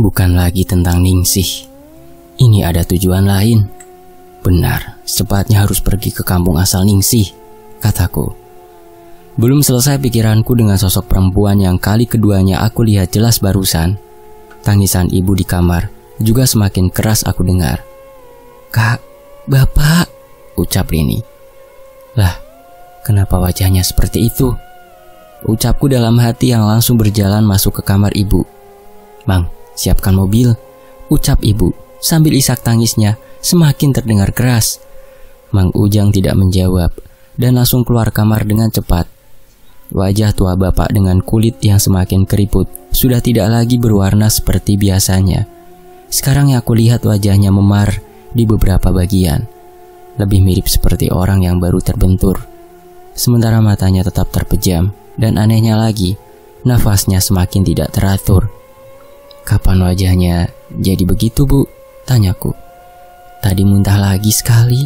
Bukan lagi tentang Ningsih. Ini ada tujuan lain. Benar, sepatnya harus pergi ke kampung asal Ningsih, kataku. Belum selesai pikiranku dengan sosok perempuan yang kali keduanya aku lihat jelas barusan. Tangisan ibu di kamar juga semakin keras aku dengar. Kak, Bapak, ucap Rini. Lah, kenapa wajahnya seperti itu? Ucapku dalam hati yang langsung berjalan masuk ke kamar ibu. Mang, siapkan mobil, ucap ibu sambil isak tangisnya semakin terdengar keras. Mang Ujang tidak menjawab dan langsung keluar kamar dengan cepat. Wajah tua bapak dengan kulit yang semakin keriput sudah tidak lagi berwarna seperti biasanya. Sekarang yang aku lihat wajahnya memar di beberapa bagian, lebih mirip seperti orang yang baru terbentur. Sementara matanya tetap terpejam, dan anehnya lagi, nafasnya semakin tidak teratur. Kapan wajahnya jadi begitu, Bu? Tanyaku. Tadi muntah lagi sekali.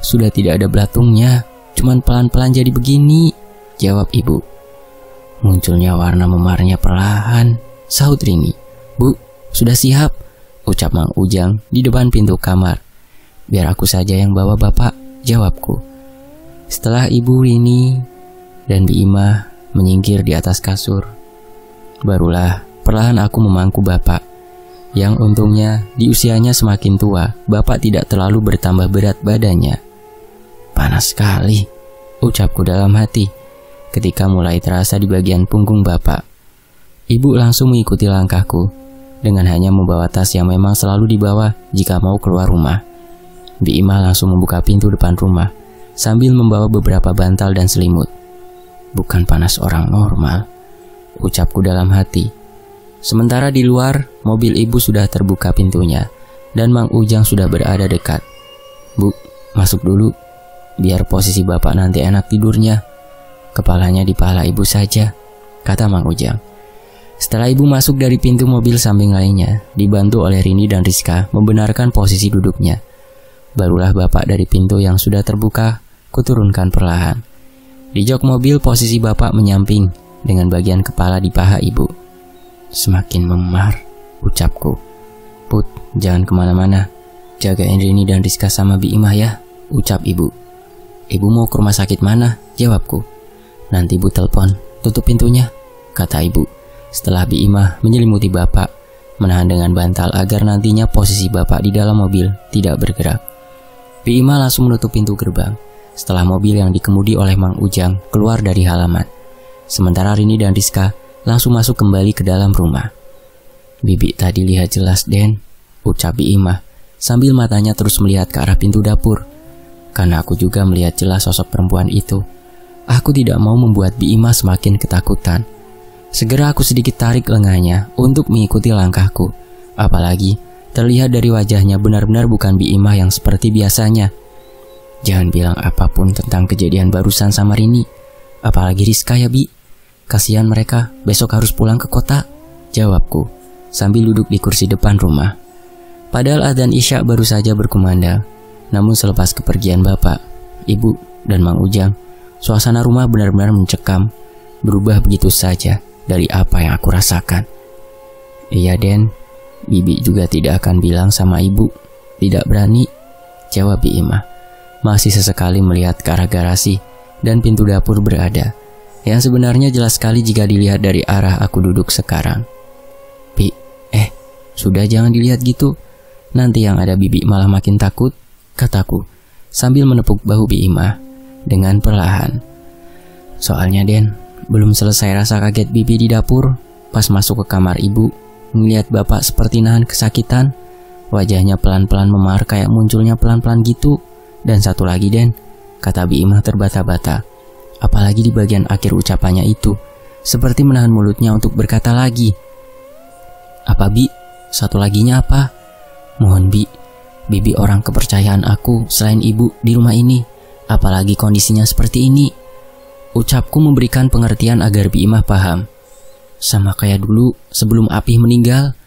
Sudah tidak ada belatungnya, cuman pelan-pelan jadi begini, jawab ibu. Munculnya warna memarnya perlahan, sahut Rini. Bu, sudah siap, ucap Mang Ujang di depan pintu kamar. Biar aku saja yang bawa bapak, jawabku. Setelah ibu Rini dan Biimah menyingkir di atas kasur, barulah perlahan aku memangku bapak. Yang untungnya di usianya semakin tua, bapak tidak terlalu bertambah berat badannya. Panas sekali, ucapku dalam hati ketika mulai terasa di bagian punggung bapak. Ibu langsung mengikuti langkahku dengan hanya membawa tas yang memang selalu dibawa jika mau keluar rumah. Bima langsung membuka pintu depan rumah sambil membawa beberapa bantal dan selimut. Bukan panas orang normal, ucapku dalam hati. Sementara di luar, mobil ibu sudah terbuka pintunya dan Mang Ujang sudah berada dekat. Bu, masuk dulu, biar posisi bapak nanti enak tidurnya. Kepalanya di pala ibu saja, kata Mang Ujang. Setelah ibu masuk dari pintu mobil samping lainnya, dibantu oleh Rini dan Rizka membenarkan posisi duduknya. Barulah bapak dari pintu yang sudah terbuka, kuturunkan perlahan. Di jok mobil posisi bapak menyamping dengan bagian kepala di paha ibu. Semakin memar, ucapku. Put, jangan kemana-mana. Jaga Rini dan Rizka sama Bi imah ya, ucap ibu. Ibu mau ke rumah sakit mana? Jawabku. Nanti ibu telepon, tutup pintunya, kata ibu setelah Biimah menyelimuti bapak, menahan dengan bantal agar nantinya posisi bapak di dalam mobil tidak bergerak. Biimah langsung menutup pintu gerbang setelah mobil yang dikemudi oleh Mang Ujang keluar dari halaman. Sementara Rini dan Rizka langsung masuk kembali ke dalam rumah. Bibi tadi lihat jelas Den, ucap Biimah sambil matanya terus melihat ke arah pintu dapur. Karena aku juga melihat jelas sosok perempuan itu. Aku tidak mau membuat Biima semakin ketakutan. Segera aku sedikit tarik lengannya untuk mengikuti langkahku. Apalagi terlihat dari wajahnya benar-benar bukan Biimah yang seperti biasanya. Jangan bilang apapun tentang kejadian barusan sama Rini. Apalagi Rizka ya Bi. Kasihan mereka, besok harus pulang ke kota. Jawabku sambil duduk di kursi depan rumah. Padahal dan Isya baru saja berkumandang. Namun selepas kepergian bapak, ibu, dan Mang Ujang, suasana rumah benar-benar mencekam, berubah begitu saja dari apa yang aku rasakan. Iya, Den. Bibi juga tidak akan bilang sama ibu. Tidak berani. Jawab Ima. Masih sesekali melihat ke arah garasi dan pintu dapur berada. Yang sebenarnya jelas sekali jika dilihat dari arah aku duduk sekarang. Bi, eh, sudah jangan dilihat gitu. Nanti yang ada bibi malah makin takut, kataku, sambil menepuk bahu Bi Ima dengan perlahan. Soalnya Den, belum selesai rasa kaget bibi di dapur, pas masuk ke kamar ibu, melihat bapak seperti nahan kesakitan, wajahnya pelan-pelan memar kayak munculnya pelan-pelan gitu. Dan satu lagi Den, kata Bi Imah terbata-bata. Apalagi di bagian akhir ucapannya itu, seperti menahan mulutnya untuk berkata lagi. Apa Bi? Satu laginya apa? Mohon Bi, Bibi orang kepercayaan aku selain ibu di rumah ini, apalagi kondisinya seperti ini. Ucapku memberikan pengertian agar Biimah paham. Sama kayak dulu, sebelum Apih meninggal,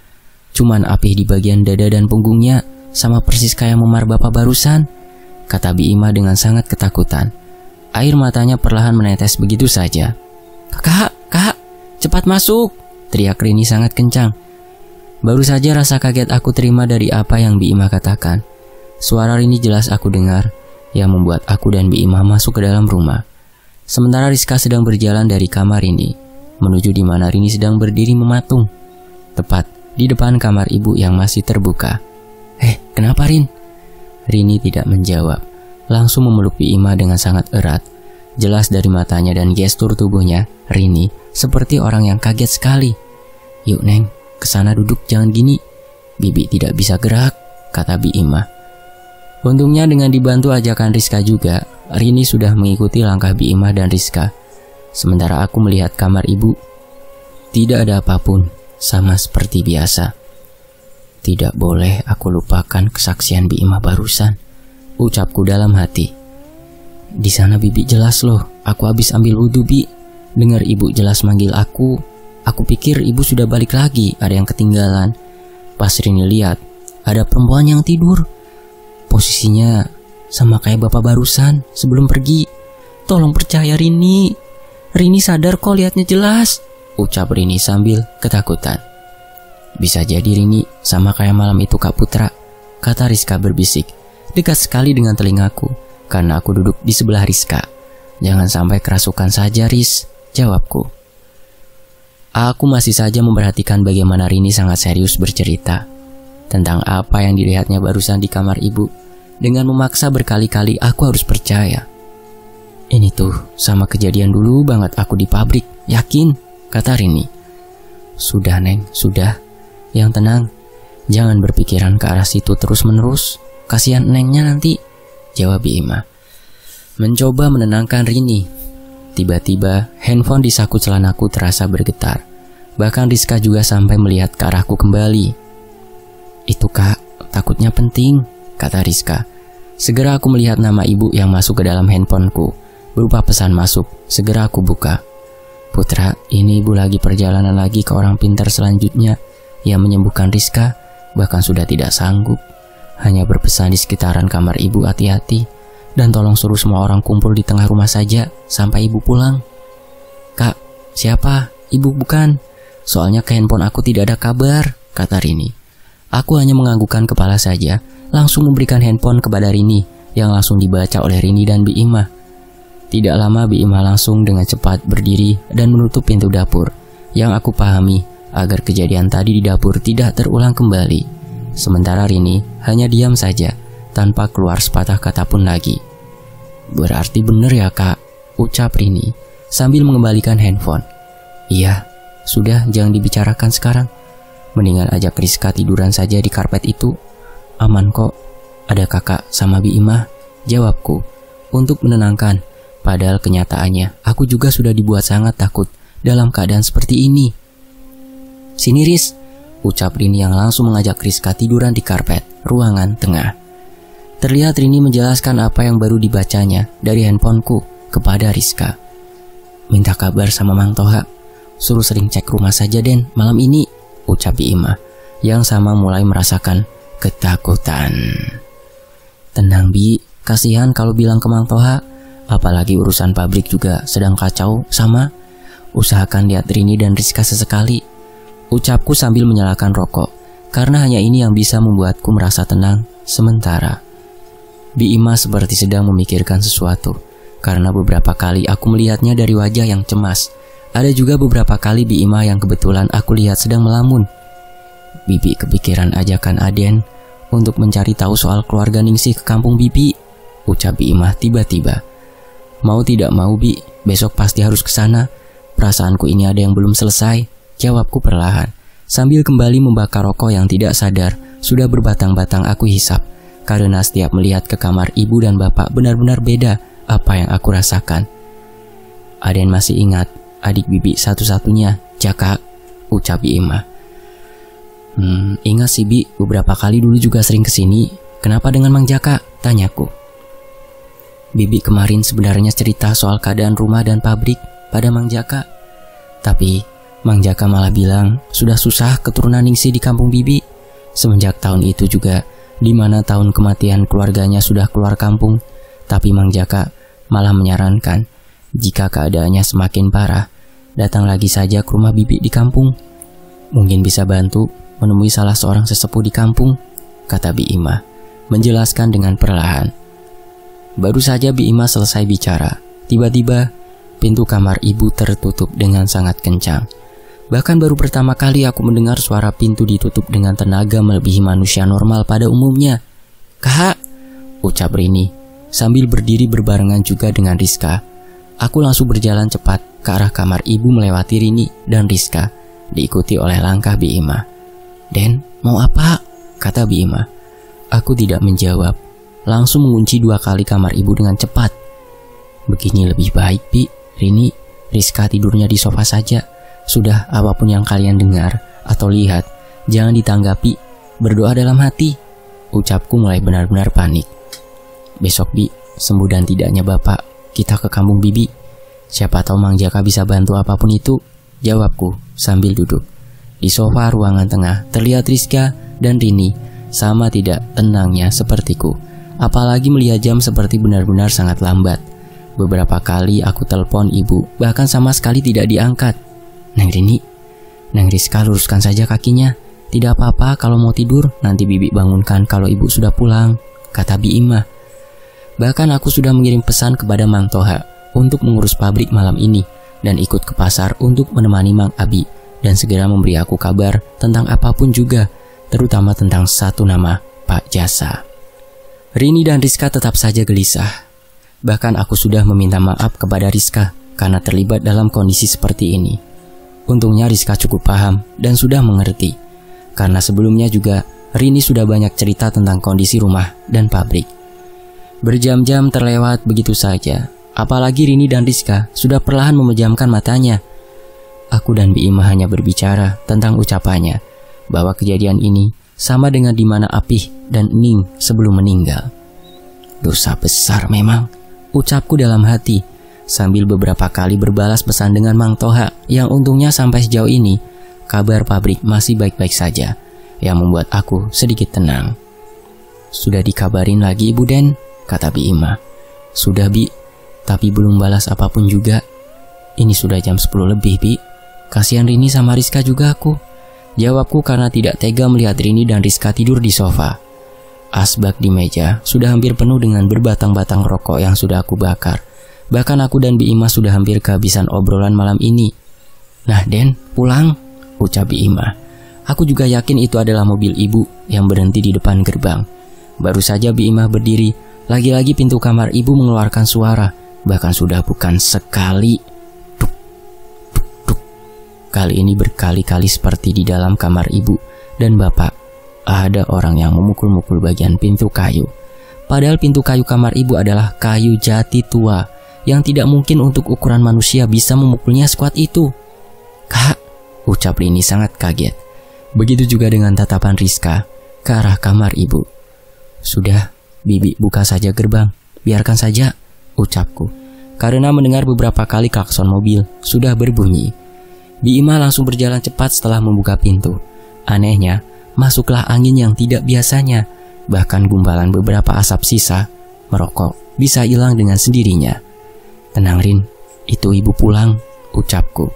cuman Apih di bagian dada dan punggungnya sama persis kayak memar bapak barusan, kata Biimah dengan sangat ketakutan. Air matanya perlahan menetes begitu saja. Kakak, kakak, cepat masuk, teriak Rini sangat kencang. Baru saja rasa kaget aku terima dari apa yang Biimah katakan. Suara Rini jelas aku dengar, yang membuat aku dan Biimah masuk ke dalam rumah. Sementara Rizka sedang berjalan dari kamar ini menuju di mana Rini sedang berdiri mematung, tepat di depan kamar ibu yang masih terbuka. "Eh, kenapa, Rin?" Rini tidak menjawab, langsung memeluk Ima dengan sangat erat. Jelas dari matanya dan gestur tubuhnya, Rini seperti orang yang kaget sekali. "Yuk, Neng, kesana duduk jangan gini. Bibi tidak bisa gerak," kata Bi Ima. Untungnya dengan dibantu ajakan Rizka juga, Rini sudah mengikuti langkah Biimah dan Rizka. Sementara aku melihat kamar ibu, tidak ada apapun, sama seperti biasa. Tidak boleh aku lupakan kesaksian Biimah barusan, ucapku dalam hati. Di sana bibi jelas loh, aku habis ambil wudhu bi. Dengar ibu jelas manggil aku, aku pikir ibu sudah balik lagi, ada yang ketinggalan. Pas Rini lihat, ada perempuan yang tidur, Posisinya sama kayak bapak barusan sebelum pergi. Tolong percaya Rini. Rini sadar kok liatnya jelas. Ucap Rini sambil ketakutan. Bisa jadi Rini sama kayak malam itu Kak Putra. Kata Rizka berbisik. Dekat sekali dengan telingaku. Karena aku duduk di sebelah Rizka. Jangan sampai kerasukan saja Riz. Jawabku. Aku masih saja memperhatikan bagaimana Rini sangat serius bercerita tentang apa yang dilihatnya barusan di kamar ibu dengan memaksa berkali-kali aku harus percaya. Ini tuh sama kejadian dulu banget aku di pabrik, yakin, kata Rini. Sudah Neng, sudah. Yang tenang, jangan berpikiran ke arah situ terus-menerus. Kasihan Nengnya nanti, jawab Ima. Mencoba menenangkan Rini. Tiba-tiba, handphone di saku celanaku terasa bergetar. Bahkan Rizka juga sampai melihat ke arahku kembali. Itu kak, takutnya penting, kata Rizka. Segera aku melihat nama ibu yang masuk ke dalam handphoneku, berupa pesan masuk. Segera aku buka. Putra, ini ibu lagi perjalanan lagi ke orang pintar selanjutnya yang menyembuhkan Rizka, bahkan sudah tidak sanggup. Hanya berpesan di sekitaran kamar ibu hati-hati, dan tolong suruh semua orang kumpul di tengah rumah saja sampai ibu pulang. Kak, siapa? Ibu bukan. Soalnya ke handphone aku tidak ada kabar, kata Rini. Aku hanya menganggukkan kepala saja langsung memberikan handphone kepada Rini yang langsung dibaca oleh Rini dan Biima. Tidak lama Biima langsung dengan cepat berdiri dan menutup pintu dapur yang aku pahami agar kejadian tadi di dapur tidak terulang kembali. Sementara Rini hanya diam saja tanpa keluar sepatah kata pun lagi. Berarti benar ya kak, ucap Rini sambil mengembalikan handphone. Iya, sudah jangan dibicarakan sekarang. Mendingan ajak Rizka tiduran saja di karpet itu Aman kok, ada kakak sama Bima, jawabku. Untuk menenangkan, padahal kenyataannya aku juga sudah dibuat sangat takut dalam keadaan seperti ini. Sini Riz, ucap Rini yang langsung mengajak Rizka tiduran di karpet, ruangan tengah. Terlihat Rini menjelaskan apa yang baru dibacanya dari handphoneku kepada Rizka. Minta kabar sama Mang Toha, suruh sering cek rumah saja Den malam ini, ucap Bima yang sama mulai merasakan ketakutan. Tenang Bi, kasihan kalau bilang ke Mang Toha, apalagi urusan pabrik juga sedang kacau sama. Usahakan lihat Rini dan Rizka sesekali. Ucapku sambil menyalakan rokok, karena hanya ini yang bisa membuatku merasa tenang sementara. Bi Ima seperti sedang memikirkan sesuatu, karena beberapa kali aku melihatnya dari wajah yang cemas. Ada juga beberapa kali Bi Ima yang kebetulan aku lihat sedang melamun Bibi kepikiran ajakan Aden untuk mencari tahu soal keluarga Ningsih ke kampung Bibi, ucap Imah tiba-tiba. Mau tidak mau Bi, besok pasti harus ke sana. Perasaanku ini ada yang belum selesai, jawabku perlahan. Sambil kembali membakar rokok yang tidak sadar, sudah berbatang-batang aku hisap. Karena setiap melihat ke kamar ibu dan bapak benar-benar beda apa yang aku rasakan. Aden masih ingat adik bibi satu-satunya, Jaka, ucap Imah. Hmm, ingat sih Bi, beberapa kali dulu juga sering kesini. Kenapa dengan Mang Jaka? Tanyaku. Bibi kemarin sebenarnya cerita soal keadaan rumah dan pabrik pada Mang Jaka. Tapi, Mang Jaka malah bilang sudah susah keturunan Ningsi di kampung Bibi. Semenjak tahun itu juga, di mana tahun kematian keluarganya sudah keluar kampung, tapi Mang Jaka malah menyarankan jika keadaannya semakin parah, datang lagi saja ke rumah Bibi di kampung. Mungkin bisa bantu menemui salah seorang sesepuh di kampung, kata Biima, menjelaskan dengan perlahan. Baru saja Biima selesai bicara, tiba-tiba pintu kamar ibu tertutup dengan sangat kencang. Bahkan baru pertama kali aku mendengar suara pintu ditutup dengan tenaga melebihi manusia normal pada umumnya. Kak, ucap Rini, sambil berdiri berbarengan juga dengan Rizka. Aku langsung berjalan cepat ke arah kamar ibu melewati Rini dan Rizka, diikuti oleh langkah Biima. Den, mau apa? Kata Bima. Aku tidak menjawab. Langsung mengunci dua kali kamar ibu dengan cepat. Begini lebih baik, Bi. Rini, Rizka tidurnya di sofa saja. Sudah apapun yang kalian dengar atau lihat, jangan ditanggapi. Berdoa dalam hati. Ucapku mulai benar-benar panik. Besok, Bi, sembuh dan tidaknya Bapak, kita ke kampung Bibi. Siapa tahu Mang Jaka bisa bantu apapun itu, jawabku sambil duduk. Di sofa ruangan tengah terlihat Rizka dan Rini sama tidak tenangnya sepertiku. Apalagi melihat jam seperti benar-benar sangat lambat. Beberapa kali aku telepon ibu, bahkan sama sekali tidak diangkat. Neng Rini, Neng Rizka luruskan saja kakinya. Tidak apa-apa kalau mau tidur, nanti bibi bangunkan kalau ibu sudah pulang, kata Bi Ima. Bahkan aku sudah mengirim pesan kepada Mang Toha untuk mengurus pabrik malam ini dan ikut ke pasar untuk menemani Mang Abi dan segera memberi aku kabar tentang apapun juga, terutama tentang satu nama, Pak Jasa. Rini dan Rizka tetap saja gelisah. Bahkan aku sudah meminta maaf kepada Rizka karena terlibat dalam kondisi seperti ini. Untungnya Rizka cukup paham dan sudah mengerti. Karena sebelumnya juga Rini sudah banyak cerita tentang kondisi rumah dan pabrik. Berjam-jam terlewat begitu saja. Apalagi Rini dan Rizka sudah perlahan memejamkan matanya Aku dan Biima hanya berbicara tentang ucapannya bahwa kejadian ini sama dengan di mana Apih dan Ning sebelum meninggal. Dosa besar memang, ucapku dalam hati sambil beberapa kali berbalas pesan dengan Mang Toha yang untungnya sampai sejauh ini kabar pabrik masih baik-baik saja yang membuat aku sedikit tenang. Sudah dikabarin lagi Ibu Den, kata Bi Ima. Sudah Bi, tapi belum balas apapun juga. Ini sudah jam 10 lebih Bi. Kasihan Rini sama Rizka juga aku. Jawabku karena tidak tega melihat Rini dan Rizka tidur di sofa. Asbak di meja sudah hampir penuh dengan berbatang-batang rokok yang sudah aku bakar. Bahkan aku dan Bi sudah hampir kehabisan obrolan malam ini. Nah Den, pulang, ucap Bi Aku juga yakin itu adalah mobil ibu yang berhenti di depan gerbang. Baru saja Bi berdiri, lagi-lagi pintu kamar ibu mengeluarkan suara, bahkan sudah bukan sekali Kali ini berkali-kali seperti di dalam kamar ibu dan bapak, ada orang yang memukul-mukul bagian pintu kayu. Padahal pintu kayu kamar ibu adalah kayu jati tua yang tidak mungkin untuk ukuran manusia bisa memukulnya sekuat itu. Kak, ucap Rini sangat kaget. Begitu juga dengan tatapan Rizka ke arah kamar ibu. Sudah, bibi buka saja gerbang, biarkan saja, ucapku. Karena mendengar beberapa kali klakson mobil sudah berbunyi Biima langsung berjalan cepat setelah membuka pintu. Anehnya, masuklah angin yang tidak biasanya. Bahkan gumpalan beberapa asap sisa, merokok, bisa hilang dengan sendirinya. Tenang Rin, itu ibu pulang, ucapku.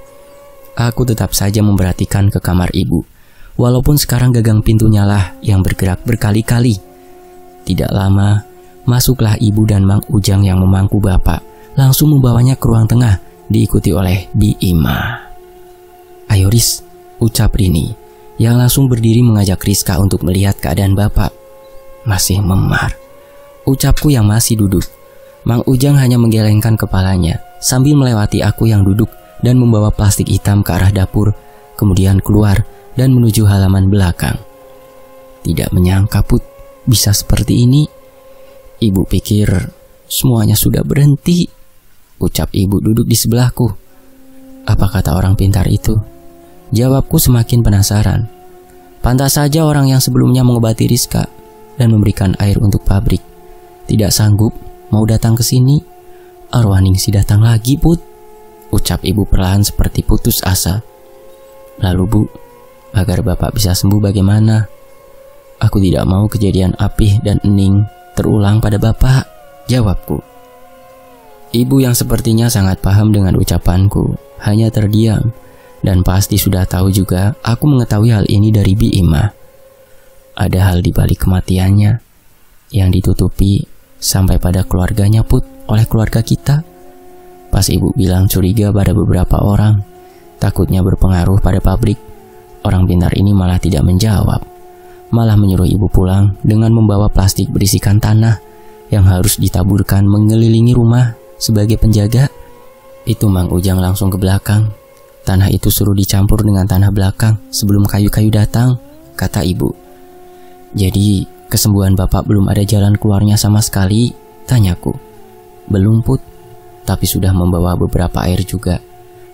Aku tetap saja memperhatikan ke kamar ibu. Walaupun sekarang gagang pintunya lah yang bergerak berkali-kali. Tidak lama, masuklah ibu dan Mang Ujang yang memangku bapak. Langsung membawanya ke ruang tengah, diikuti oleh Bi Ayo Riz, ucap Rini yang langsung berdiri mengajak Rizka untuk melihat keadaan bapak. Masih memar. Ucapku yang masih duduk. Mang Ujang hanya menggelengkan kepalanya sambil melewati aku yang duduk dan membawa plastik hitam ke arah dapur, kemudian keluar dan menuju halaman belakang. Tidak menyangka Put bisa seperti ini. Ibu pikir semuanya sudah berhenti. Ucap ibu duduk di sebelahku. Apa kata orang pintar itu? Jawabku semakin penasaran. Pantas saja orang yang sebelumnya mengobati Rizka dan memberikan air untuk pabrik. Tidak sanggup mau datang ke sini, si datang lagi put. Ucap ibu perlahan seperti putus asa. Lalu bu, agar bapak bisa sembuh bagaimana? Aku tidak mau kejadian apih dan ening terulang pada bapak, jawabku. Ibu yang sepertinya sangat paham dengan ucapanku, hanya terdiam dan pasti sudah tahu juga aku mengetahui hal ini dari Biima. Ada hal di balik kematiannya yang ditutupi sampai pada keluarganya put oleh keluarga kita. Pas ibu bilang curiga pada beberapa orang, takutnya berpengaruh pada pabrik, orang pintar ini malah tidak menjawab. Malah menyuruh ibu pulang dengan membawa plastik berisikan tanah yang harus ditaburkan mengelilingi rumah sebagai penjaga. Itu Mang Ujang langsung ke belakang Tanah itu suruh dicampur dengan tanah belakang sebelum kayu-kayu datang, kata ibu. Jadi, kesembuhan bapak belum ada jalan keluarnya sama sekali, tanyaku. Belum put, tapi sudah membawa beberapa air juga,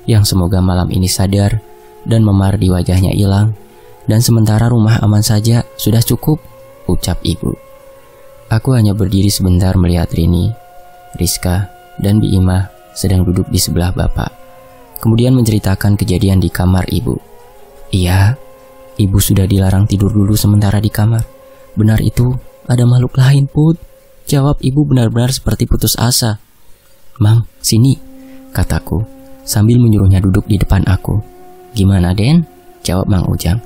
yang semoga malam ini sadar dan memar di wajahnya hilang, dan sementara rumah aman saja sudah cukup, ucap ibu. Aku hanya berdiri sebentar melihat Rini, Rizka, dan Bima sedang duduk di sebelah bapak kemudian menceritakan kejadian di kamar ibu. Iya, ibu sudah dilarang tidur dulu sementara di kamar. Benar itu, ada makhluk lain, Put. Jawab ibu benar-benar seperti putus asa. Mang, sini, kataku, sambil menyuruhnya duduk di depan aku. Gimana, Den? Jawab Mang Ujang.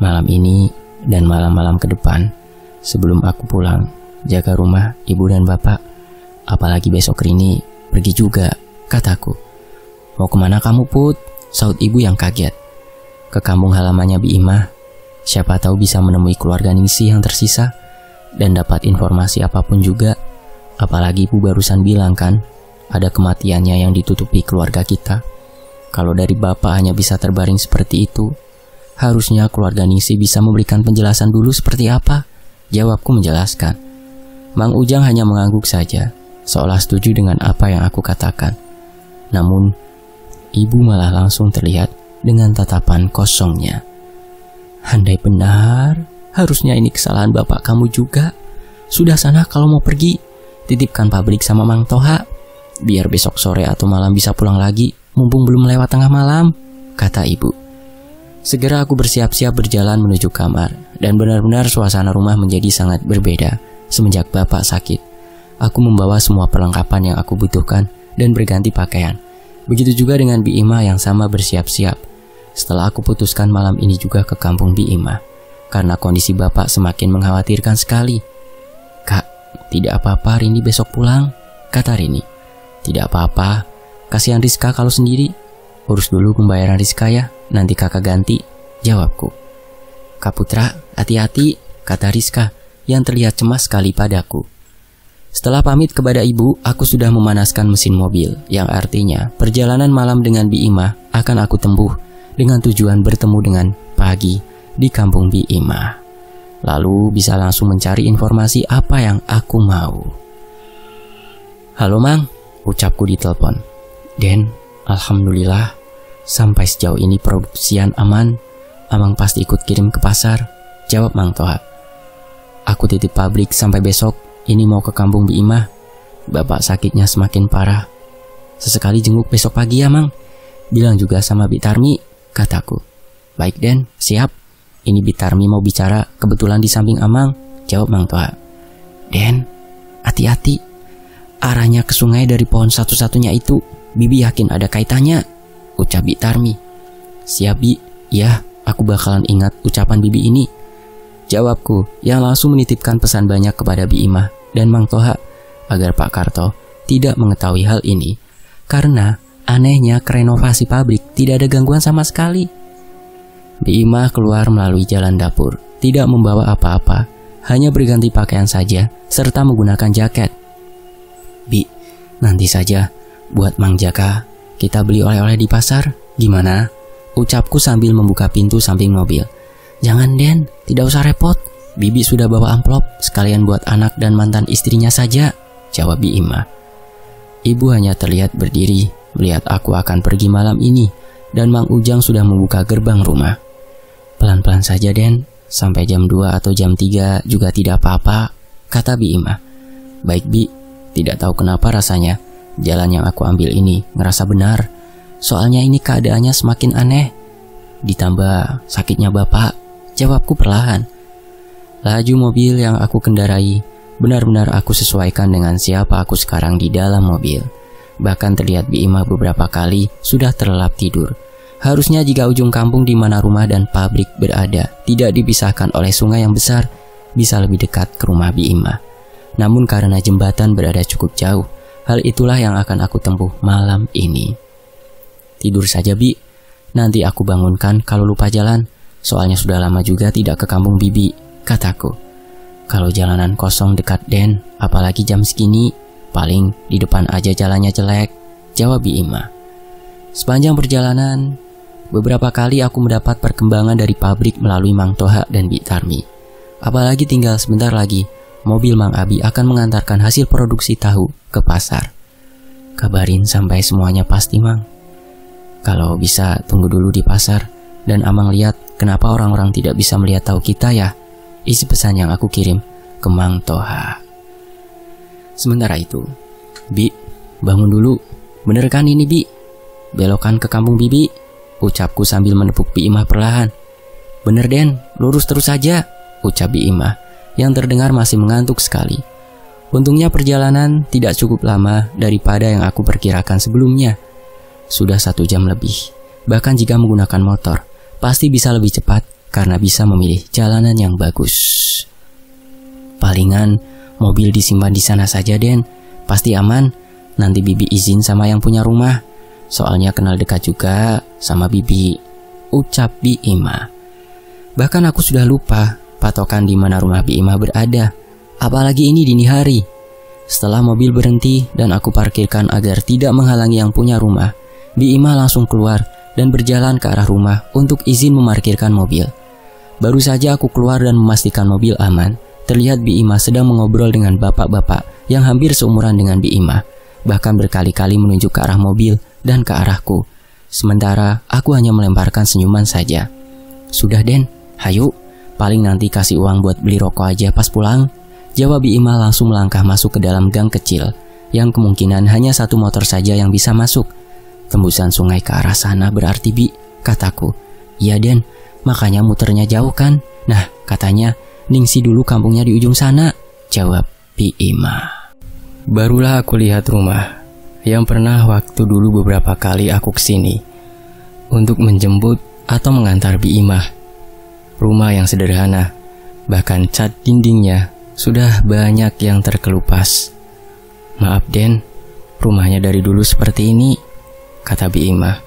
Malam ini dan malam-malam ke depan, sebelum aku pulang, jaga rumah ibu dan bapak. Apalagi besok ini pergi juga, kataku. Mau kemana kamu Put? Saut ibu yang kaget. Ke kampung halamannya Bi Imah. Siapa tahu bisa menemui keluarga Ningsi yang tersisa dan dapat informasi apapun juga. Apalagi ibu barusan bilang kan, ada kematiannya yang ditutupi keluarga kita. Kalau dari bapak hanya bisa terbaring seperti itu, harusnya keluarga Ningsi bisa memberikan penjelasan dulu seperti apa. Jawabku menjelaskan. Mang Ujang hanya mengangguk saja, seolah setuju dengan apa yang aku katakan. Namun, ibu malah langsung terlihat dengan tatapan kosongnya. Handai benar, harusnya ini kesalahan bapak kamu juga. Sudah sana kalau mau pergi, titipkan pabrik sama Mang Toha. Biar besok sore atau malam bisa pulang lagi, mumpung belum lewat tengah malam, kata ibu. Segera aku bersiap-siap berjalan menuju kamar, dan benar-benar suasana rumah menjadi sangat berbeda semenjak bapak sakit. Aku membawa semua perlengkapan yang aku butuhkan dan berganti pakaian. Begitu juga dengan Biima yang sama bersiap-siap. Setelah aku putuskan malam ini juga ke kampung Biima, karena kondisi bapak semakin mengkhawatirkan sekali. Kak, tidak apa-apa Rini besok pulang, kata Rini. Tidak apa-apa, kasihan Rizka kalau sendiri. Urus dulu pembayaran Rizka ya, nanti kakak ganti, jawabku. Kak Putra, hati-hati, kata Rizka yang terlihat cemas sekali padaku. Setelah pamit kepada ibu, aku sudah memanaskan mesin mobil, yang artinya perjalanan malam dengan Biima akan aku tempuh dengan tujuan bertemu dengan pagi di kampung Biima. Lalu bisa langsung mencari informasi apa yang aku mau. Halo Mang, ucapku di telepon. Den, Alhamdulillah, sampai sejauh ini produksian aman. Amang pasti ikut kirim ke pasar, jawab Mang Toha. Aku titip pabrik sampai besok ini mau ke kampung Bi Imah. Bapak sakitnya semakin parah. Sesekali jenguk besok pagi ya, Mang. Bilang juga sama Bi Tarmi, kataku. Baik, Den, siap. Ini Bi Tarmi mau bicara, kebetulan di samping Amang, jawab Mang Toha. Den, hati-hati. Arahnya ke sungai dari pohon satu-satunya itu. Bibi yakin ada kaitannya, ucap Bi Tarmi. Siap, Bi. Ya, aku bakalan ingat ucapan Bibi ini, Jawabku yang langsung menitipkan pesan banyak kepada Imah dan Mang Toha agar Pak Karto tidak mengetahui hal ini. Karena anehnya kerenovasi pabrik tidak ada gangguan sama sekali. Imah keluar melalui jalan dapur, tidak membawa apa-apa, hanya berganti pakaian saja serta menggunakan jaket. Bi, nanti saja buat Mang Jaka kita beli oleh-oleh di pasar. Gimana? Ucapku sambil membuka pintu samping mobil. Jangan Den, tidak usah repot. Bibi sudah bawa amplop, sekalian buat anak dan mantan istrinya saja, jawab Bi Ibu hanya terlihat berdiri, melihat aku akan pergi malam ini, dan Mang Ujang sudah membuka gerbang rumah. Pelan-pelan saja Den, sampai jam 2 atau jam 3 juga tidak apa-apa, kata Bi Baik Bi, tidak tahu kenapa rasanya, jalan yang aku ambil ini ngerasa benar. Soalnya ini keadaannya semakin aneh, ditambah sakitnya bapak Jawabku perlahan. Laju mobil yang aku kendarai benar-benar aku sesuaikan dengan siapa aku sekarang di dalam mobil. Bahkan terlihat Bima beberapa kali sudah terlelap tidur. Harusnya jika ujung kampung di mana rumah dan pabrik berada tidak dipisahkan oleh sungai yang besar, bisa lebih dekat ke rumah Bima. Namun karena jembatan berada cukup jauh, hal itulah yang akan aku tempuh malam ini. Tidur saja Bi, nanti aku bangunkan kalau lupa jalan. Soalnya sudah lama juga tidak ke kampung Bibi, kataku. Kalau jalanan kosong dekat Den, apalagi jam segini, paling di depan aja jalannya jelek, jawab Ima. Sepanjang perjalanan, beberapa kali aku mendapat perkembangan dari pabrik melalui Mang Toha dan Bi Tarmi. Apalagi tinggal sebentar lagi, mobil Mang Abi akan mengantarkan hasil produksi tahu ke pasar. Kabarin sampai semuanya pasti, Mang. Kalau bisa, tunggu dulu di pasar dan Amang lihat Kenapa orang-orang tidak bisa melihat tahu kita ya? Isi pesan yang aku kirim ke Mang Toha. Sementara itu, Bi, bangun dulu. Bener kan ini Bi? Belokan ke kampung Bibi, ucapku sambil menepuk Bi Imah perlahan. Bener Den, lurus terus saja, ucap Bi Imah yang terdengar masih mengantuk sekali. Untungnya perjalanan tidak cukup lama daripada yang aku perkirakan sebelumnya. Sudah satu jam lebih, bahkan jika menggunakan motor pasti bisa lebih cepat karena bisa memilih jalanan yang bagus. Palingan mobil disimpan di sana saja, Den. Pasti aman. Nanti Bibi izin sama yang punya rumah. Soalnya kenal dekat juga sama Bibi. Ucap Bi Ima. Bahkan aku sudah lupa patokan di mana rumah Bi Ima berada. Apalagi ini dini hari. Setelah mobil berhenti dan aku parkirkan agar tidak menghalangi yang punya rumah, Bi Ima langsung keluar dan berjalan ke arah rumah untuk izin memarkirkan mobil. Baru saja aku keluar dan memastikan mobil aman, terlihat Bi Ima sedang mengobrol dengan bapak-bapak yang hampir seumuran dengan Bi Ima, bahkan berkali-kali menunjuk ke arah mobil dan ke arahku. Sementara aku hanya melemparkan senyuman saja. Sudah Den, hayu, paling nanti kasih uang buat beli rokok aja pas pulang. Jawab Bi Ima langsung melangkah masuk ke dalam gang kecil yang kemungkinan hanya satu motor saja yang bisa masuk Tembusan sungai ke arah sana berarti bi, kataku. Iya Den, makanya muternya jauh kan? Nah, katanya, Ningsi dulu kampungnya di ujung sana. Jawab Pi Ima. Barulah aku lihat rumah yang pernah waktu dulu beberapa kali aku kesini untuk menjemput atau mengantar Bi Imah. Rumah yang sederhana, bahkan cat dindingnya sudah banyak yang terkelupas. Maaf Den, rumahnya dari dulu seperti ini kata Biima,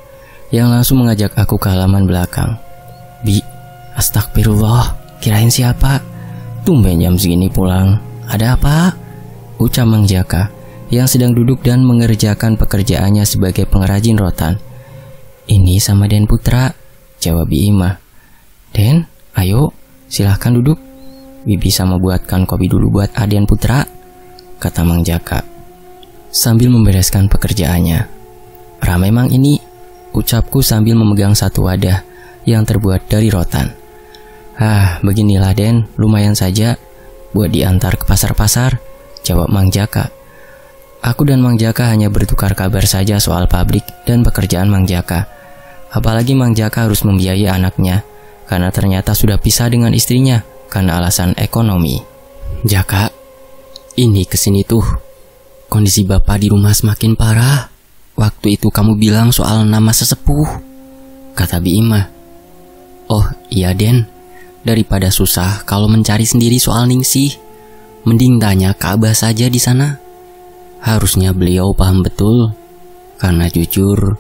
yang langsung mengajak aku ke halaman belakang. Bi, astagfirullah, kirain siapa? Tumben jam segini pulang, ada apa? Ucap Mang Jaka, yang sedang duduk dan mengerjakan pekerjaannya sebagai pengrajin rotan. Ini sama Den Putra, jawab Biima. Den, ayo, silahkan duduk. Bibi sama buatkan kopi dulu buat Aden Putra, kata Mang Jaka. Sambil membereskan pekerjaannya, Ramai mang ini, ucapku sambil memegang satu wadah yang terbuat dari rotan. Ah, beginilah Den, lumayan saja buat diantar ke pasar-pasar, jawab Mang Jaka. Aku dan Mang Jaka hanya bertukar kabar saja soal pabrik dan pekerjaan Mang Jaka. Apalagi Mang Jaka harus membiayai anaknya, karena ternyata sudah pisah dengan istrinya karena alasan ekonomi. Jaka, ini kesini tuh. Kondisi bapak di rumah semakin parah. Waktu itu kamu bilang soal nama sesepuh, kata Biima. Oh iya Den, daripada susah kalau mencari sendiri soal Ningsih, mending tanya ke Abah saja di sana. Harusnya beliau paham betul, karena jujur,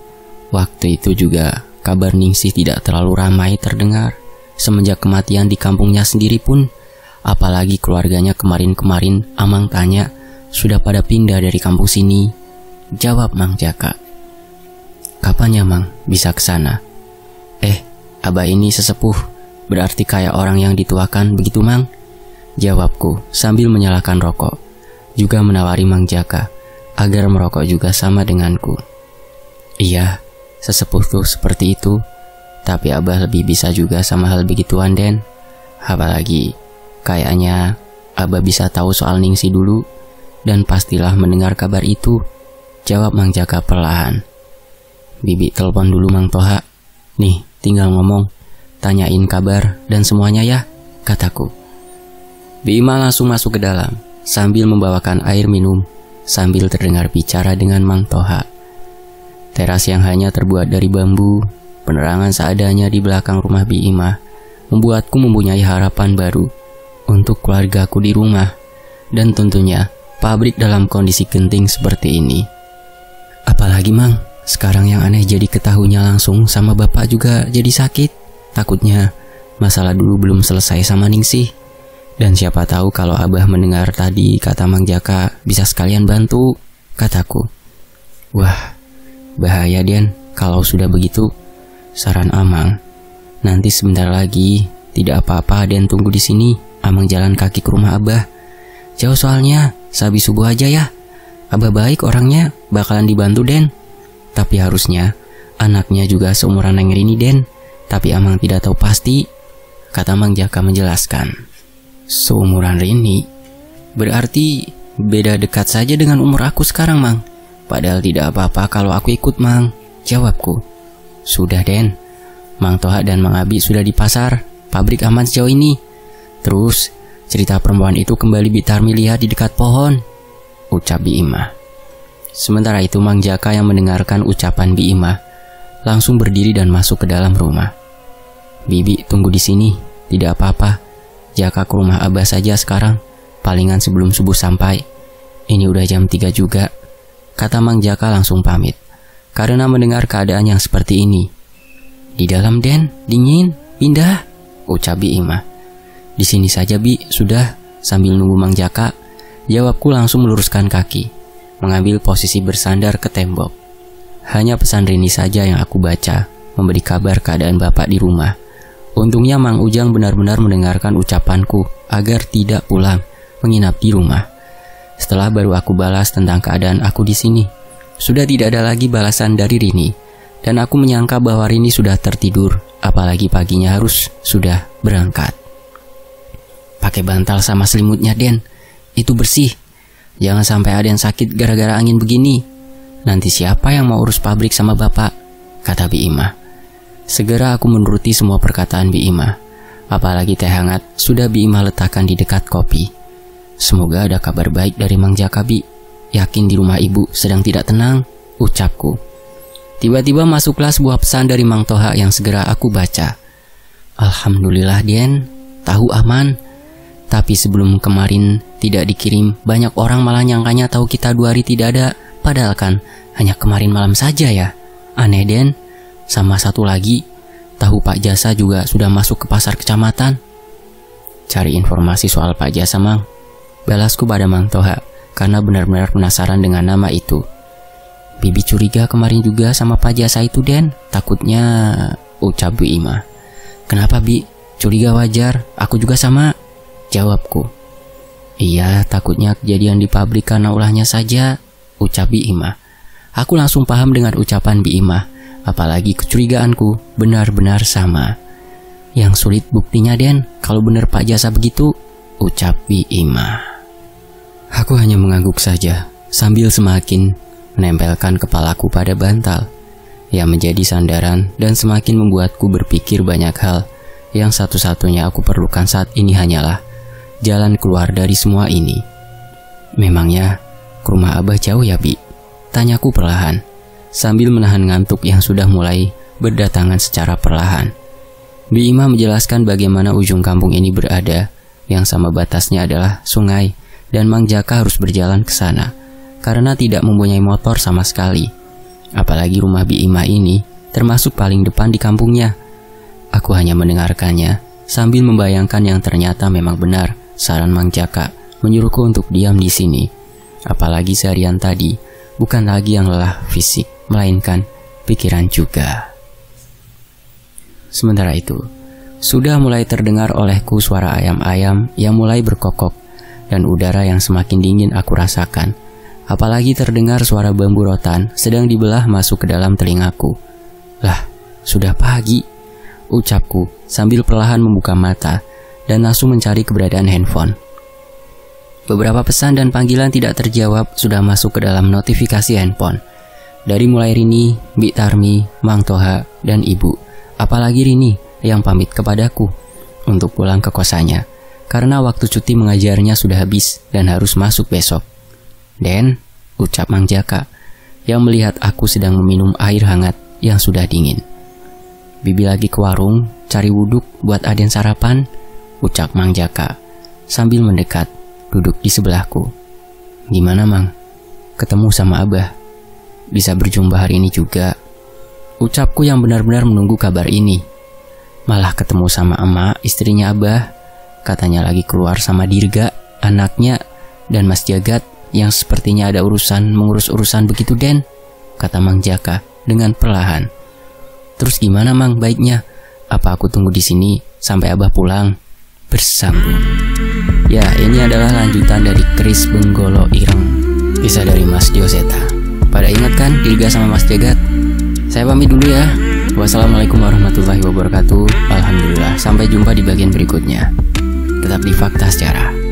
waktu itu juga kabar Ningsih tidak terlalu ramai terdengar. Semenjak kematian di kampungnya sendiri pun, apalagi keluarganya kemarin-kemarin Amang tanya, sudah pada pindah dari kampung sini Jawab Mang Jaka. Kapan ya Mang bisa ke sana? Eh, Abah ini sesepuh, berarti kayak orang yang dituakan begitu Mang? Jawabku sambil menyalakan rokok, juga menawari Mang Jaka agar merokok juga sama denganku. Iya, sesepuh tuh seperti itu, tapi Abah lebih bisa juga sama hal begituan Den. Apalagi, kayaknya Abah bisa tahu soal Ningsi dulu, dan pastilah mendengar kabar itu. Jawab Mang Jaka perlahan. Bibi telepon dulu Mang Toha. Nih, tinggal ngomong. Tanyain kabar dan semuanya ya, kataku. Bima langsung masuk ke dalam sambil membawakan air minum sambil terdengar bicara dengan Mang Toha. Teras yang hanya terbuat dari bambu, penerangan seadanya di belakang rumah Biima, membuatku mempunyai harapan baru untuk keluargaku di rumah dan tentunya pabrik dalam kondisi genting seperti ini. Apalagi Mang, sekarang yang aneh jadi ketahunya langsung sama bapak juga jadi sakit. Takutnya masalah dulu belum selesai sama Ningsih. Dan siapa tahu kalau Abah mendengar tadi kata Mang Jaka bisa sekalian bantu, kataku. Wah, bahaya Dian kalau sudah begitu. Saran Amang, nanti sebentar lagi tidak apa-apa Dian tunggu di sini. Amang jalan kaki ke rumah Abah. Jauh soalnya, sabi subuh aja ya. Abah baik orangnya, bakalan dibantu Den. Tapi harusnya, anaknya juga seumuran Neng Rini Den. Tapi Amang tidak tahu pasti, kata Mang Jaka menjelaskan. Seumuran Rini? Berarti beda dekat saja dengan umur aku sekarang, Mang. Padahal tidak apa-apa kalau aku ikut, Mang. Jawabku. Sudah, Den. Mang Toha dan Mang Abi sudah di pasar. Pabrik aman sejauh ini. Terus, cerita perempuan itu kembali Bitarmi lihat di dekat pohon ucap Bima. Sementara itu Mang Jaka yang mendengarkan ucapan Bima langsung berdiri dan masuk ke dalam rumah. Bibi tunggu di sini, tidak apa-apa. Jaka ke rumah Abah saja sekarang, palingan sebelum subuh sampai. Ini udah jam 3 juga, kata Mang Jaka langsung pamit. Karena mendengar keadaan yang seperti ini. Di dalam den, dingin, pindah, ucap Bi Di sini saja Bi, sudah, sambil nunggu Mang Jaka, Jawabku langsung meluruskan kaki, mengambil posisi bersandar ke tembok. Hanya pesan Rini saja yang aku baca, memberi kabar keadaan bapak di rumah. Untungnya Mang Ujang benar-benar mendengarkan ucapanku agar tidak pulang, menginap di rumah. Setelah baru aku balas tentang keadaan aku di sini, sudah tidak ada lagi balasan dari Rini, dan aku menyangka bahwa Rini sudah tertidur, apalagi paginya harus sudah berangkat. Pakai bantal sama selimutnya, Den itu bersih. Jangan sampai ada yang sakit gara-gara angin begini. Nanti siapa yang mau urus pabrik sama bapak? Kata Biima. Segera aku menuruti semua perkataan Biima. Apalagi teh hangat sudah Biima letakkan di dekat kopi. Semoga ada kabar baik dari Mang Jakabi. Yakin di rumah ibu sedang tidak tenang, ucapku. Tiba-tiba masuklah sebuah pesan dari Mang Toha yang segera aku baca. Alhamdulillah Dien, tahu aman tapi sebelum kemarin tidak dikirim, banyak orang malah nyangkanya tahu kita dua hari tidak ada. Padahal kan hanya kemarin malam saja ya. Aneh den. Sama satu lagi, tahu Pak Jasa juga sudah masuk ke pasar kecamatan. Cari informasi soal Pak Jasa, Mang. Balasku pada Mang Toha karena benar-benar penasaran dengan nama itu. Bibi curiga kemarin juga sama Pak Jasa itu, Den. Takutnya ucap Bu Ima. Kenapa, Bi? Curiga wajar. Aku juga sama. Jawabku. Iya, takutnya kejadian di pabrik karena ulahnya saja, ucap bi ima Aku langsung paham dengan ucapan bi ima apalagi kecurigaanku benar-benar sama. Yang sulit buktinya Den, kalau benar Pak Jasa begitu, ucap bi ima Aku hanya mengangguk saja, sambil semakin menempelkan kepalaku pada bantal yang menjadi sandaran dan semakin membuatku berpikir banyak hal yang satu-satunya aku perlukan saat ini hanyalah jalan keluar dari semua ini. Memangnya, ke rumah Abah jauh ya, Bi? Tanyaku perlahan, sambil menahan ngantuk yang sudah mulai berdatangan secara perlahan. Bi Ima menjelaskan bagaimana ujung kampung ini berada, yang sama batasnya adalah sungai, dan Mang Jaka harus berjalan ke sana, karena tidak mempunyai motor sama sekali. Apalagi rumah Bi Ima ini termasuk paling depan di kampungnya. Aku hanya mendengarkannya sambil membayangkan yang ternyata memang benar. Saran Mang Jaka menyuruhku untuk diam di sini. Apalagi seharian tadi, bukan lagi yang lelah fisik, melainkan pikiran juga. Sementara itu, sudah mulai terdengar olehku suara ayam-ayam yang mulai berkokok dan udara yang semakin dingin aku rasakan. Apalagi terdengar suara bambu rotan sedang dibelah masuk ke dalam telingaku. Lah, sudah pagi, ucapku sambil perlahan membuka mata dan langsung mencari keberadaan handphone. Beberapa pesan dan panggilan tidak terjawab sudah masuk ke dalam notifikasi handphone. Dari mulai Rini, Mbak Tarmi, Mang Toha, dan Ibu. Apalagi Rini yang pamit kepadaku untuk pulang ke kosannya. Karena waktu cuti mengajarnya sudah habis dan harus masuk besok. Dan, ucap Mang Jaka, yang melihat aku sedang meminum air hangat yang sudah dingin. Bibi lagi ke warung, cari wuduk buat Aden sarapan, ucap Mang Jaka sambil mendekat duduk di sebelahku. Gimana Mang? Ketemu sama Abah. Bisa berjumpa hari ini juga. Ucapku yang benar-benar menunggu kabar ini. Malah ketemu sama emak istrinya Abah. Katanya lagi keluar sama Dirga, anaknya, dan Mas Jagat yang sepertinya ada urusan mengurus urusan begitu Den, kata Mang Jaka dengan perlahan. Terus gimana Mang baiknya? Apa aku tunggu di sini sampai Abah pulang? bersambung. Ya, ini adalah lanjutan dari Chris Benggolo Ireng, bisa dari Mas Dioseta. Pada ingat kan Diga sama Mas Jagat? Saya pamit dulu ya. Wassalamualaikum warahmatullahi wabarakatuh. Alhamdulillah, sampai jumpa di bagian berikutnya. Tetap di Fakta Sejarah.